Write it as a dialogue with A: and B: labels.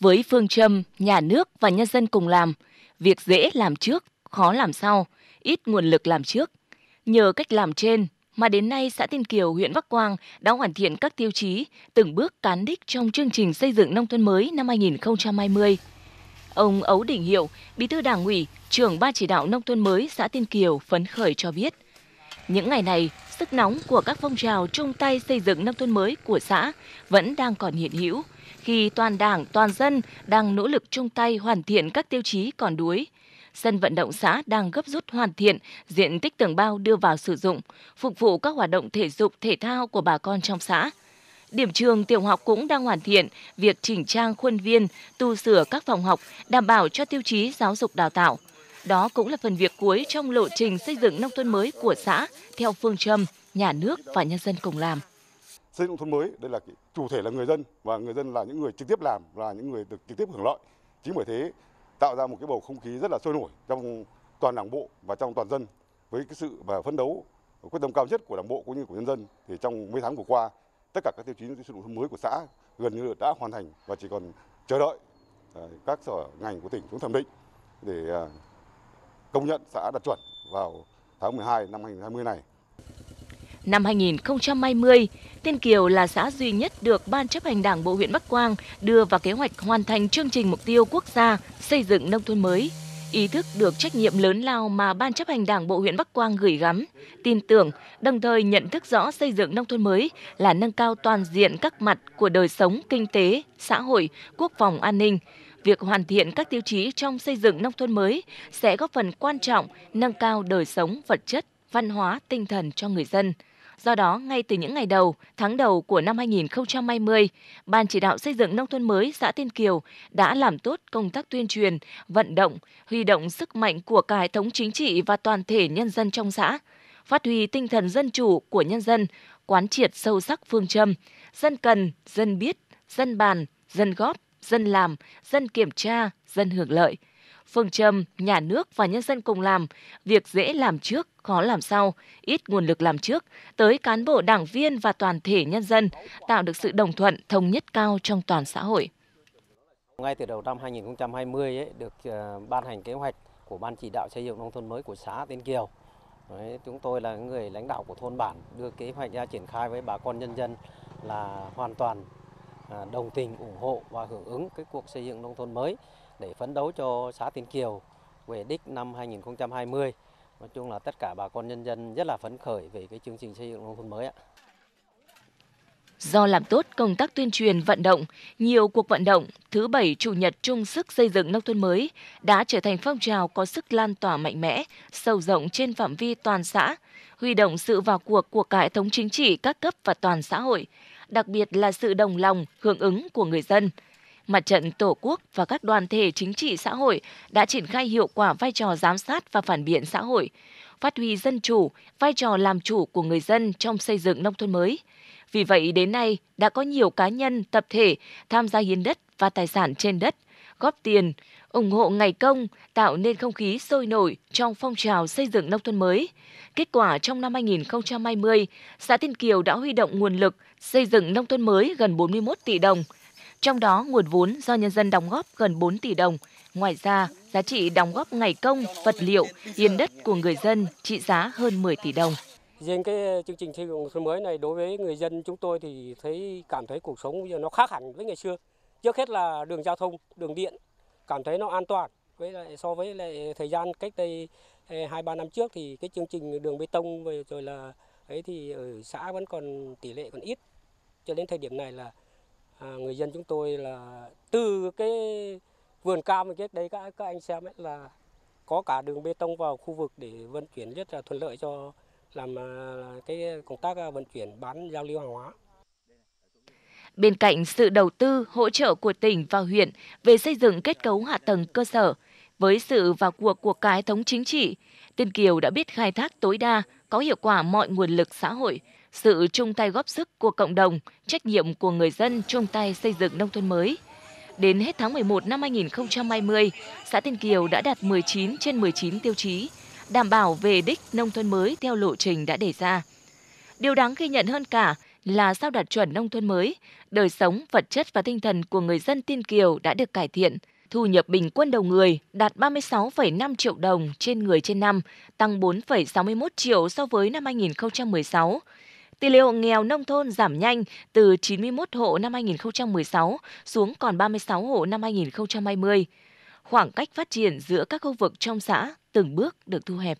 A: Với phương châm nhà nước và nhân dân cùng làm, việc dễ làm trước, khó làm sau, ít nguồn lực làm trước. Nhờ cách làm trên mà đến nay xã Tiên Kiều, huyện Bắc Quang đã hoàn thiện các tiêu chí từng bước cán đích trong chương trình xây dựng nông thôn mới năm 2020. Ông Ấu Đình Hiệu, Bí thư Đảng ủy, trưởng ban chỉ đạo nông thôn mới xã Tiên Kiều phấn khởi cho biết, những ngày này, sức nóng của các phong trào chung tay xây dựng nông thôn mới của xã vẫn đang còn hiện hữu – khi toàn đảng, toàn dân đang nỗ lực chung tay hoàn thiện các tiêu chí còn đuối. Sân vận động xã đang gấp rút hoàn thiện diện tích tường bao đưa vào sử dụng, phục vụ các hoạt động thể dục thể thao của bà con trong xã. Điểm trường tiểu học cũng đang hoàn thiện việc chỉnh trang khuôn viên, tu sửa các phòng học, đảm bảo cho tiêu chí giáo dục đào tạo. Đó cũng là phần việc cuối trong lộ trình xây dựng nông thôn mới của xã theo phương châm nhà nước và nhân dân cùng làm
B: xây dựng nông thôn mới đây là chủ thể là người dân và người dân là những người trực tiếp làm là những người được trực tiếp hưởng lợi chính bởi thế tạo ra một cái bầu không khí rất là sôi nổi trong toàn đảng bộ và trong toàn dân với cái sự và phấn đấu quyết tâm cao nhất của đảng bộ cũng như của nhân dân thì trong mấy tháng vừa qua tất cả các tiêu chí xây dựng nông thôn mới của xã gần như đã hoàn thành và chỉ còn chờ đợi à, các sở ngành của tỉnh xuống thẩm định để à, công nhận xã đạt chuẩn vào tháng 12 năm 2020 này.
A: Năm 2020, Tiên Kiều là xã duy nhất được Ban chấp hành Đảng Bộ huyện Bắc Quang đưa vào kế hoạch hoàn thành chương trình mục tiêu quốc gia xây dựng nông thôn mới. Ý thức được trách nhiệm lớn lao mà Ban chấp hành Đảng Bộ huyện Bắc Quang gửi gắm, tin tưởng, đồng thời nhận thức rõ xây dựng nông thôn mới là nâng cao toàn diện các mặt của đời sống, kinh tế, xã hội, quốc phòng, an ninh, việc hoàn thiện các tiêu chí trong xây dựng nông thôn mới sẽ góp phần quan trọng nâng cao đời sống vật chất, văn hóa, tinh thần cho người dân. Do đó, ngay từ những ngày đầu, tháng đầu của năm 2020, Ban chỉ đạo xây dựng nông thôn mới xã Tiên Kiều đã làm tốt công tác tuyên truyền, vận động, huy động sức mạnh của cả hệ thống chính trị và toàn thể nhân dân trong xã, phát huy tinh thần dân chủ của nhân dân, quán triệt sâu sắc phương châm dân cần, dân biết, dân bàn, dân góp, dân làm, dân kiểm tra, dân hưởng lợi – Phương châm nhà nước và nhân dân cùng làm, việc dễ làm trước, khó làm sau, ít nguồn lực làm trước tới cán bộ đảng viên và toàn thể nhân dân, tạo được sự đồng thuận thống nhất cao trong toàn xã hội.
B: Ngay từ đầu năm 2020 ấy, được ờ, ban hành kế hoạch của ban chỉ đạo xây dựng nông thôn mới của xã Tiên Kiều. Đấy, chúng tôi là người lãnh đạo của thôn bản đưa kế hoạch ra triển khai với bà con nhân dân là hoàn toàn ờ, đồng tình ủng hộ và hưởng ứng cái cuộc xây dựng nông thôn mới để phấn đấu cho xã Tiên Kiều về đích năm 2020. Nói chung là tất cả bà con nhân dân rất là phấn khởi về cái chương trình xây dựng nông thôn mới ạ.
A: Do làm tốt công tác tuyên truyền vận động, nhiều cuộc vận động thứ bảy chủ nhật chung sức xây dựng nông thôn mới đã trở thành phong trào có sức lan tỏa mạnh mẽ, sâu rộng trên phạm vi toàn xã, huy động sự vào cuộc của cả hệ thống chính trị các cấp và toàn xã hội, đặc biệt là sự đồng lòng hưởng ứng của người dân – Mặt trận Tổ quốc và các đoàn thể chính trị xã hội đã triển khai hiệu quả vai trò giám sát và phản biện xã hội, phát huy dân chủ, vai trò làm chủ của người dân trong xây dựng nông thôn mới. Vì vậy, đến nay đã có nhiều cá nhân, tập thể tham gia hiến đất và tài sản trên đất, góp tiền, ủng hộ ngày công, tạo nên không khí sôi nổi trong phong trào xây dựng nông thôn mới. Kết quả trong năm 2020, xã Tiên Kiều đã huy động nguồn lực xây dựng nông thôn mới gần 41 tỷ đồng – trong đó, nguồn vốn do nhân dân đóng góp gần 4 tỷ đồng. Ngoài ra, giá trị đóng góp ngày công, vật liệu, hiến đất của người dân trị giá hơn 10 tỷ đồng.
B: Riêng cái chương trình xây dựng nông mới này đối với người dân chúng tôi thì thấy cảm thấy cuộc sống bây giờ nó khác hẳn với ngày xưa. Trước hết là đường giao thông, đường điện, cảm thấy nó an toàn với lại so với lại thời gian cách đây ờ, hai ba năm trước thì cái chương trình đường bê tông rồi là ấy thì ở xã vẫn còn tỷ lệ còn ít cho đến thời điểm này là à, người dân chúng tôi là từ cái vườn cam trước đây các, các anh xem ấy là có cả đường bê tông vào khu vực để vận chuyển rất là thuận lợi cho làm à, cái công tác à, vận chuyển bán giao lưu hàng hóa.
A: Bên cạnh sự đầu tư, hỗ trợ của tỉnh và huyện về xây dựng kết cấu hạ tầng cơ sở, với sự vào cuộc của cái thống chính trị, Tiên Kiều đã biết khai thác tối đa, có hiệu quả mọi nguồn lực xã hội, sự chung tay góp sức của cộng đồng, trách nhiệm của người dân chung tay xây dựng nông thôn mới. Đến hết tháng 11 năm 2020, xã Tiên Kiều đã đạt 19 trên 19 tiêu chí, đảm bảo về đích nông thôn mới theo lộ trình đã đề ra. Điều đáng ghi nhận hơn cả là sau đạt chuẩn nông thôn mới, đời sống, vật chất và tinh thần của người dân Tiên Kiều đã được cải thiện. Thu nhập bình quân đầu người đạt 36,5 triệu đồng trên người trên năm, tăng 4,61 triệu so với năm 2016, Tỷ lệ hộ nghèo nông thôn giảm nhanh từ 91 hộ năm 2016 xuống còn 36 hộ năm 2020. Khoảng cách phát triển giữa các khu vực trong xã từng bước được thu hẹp.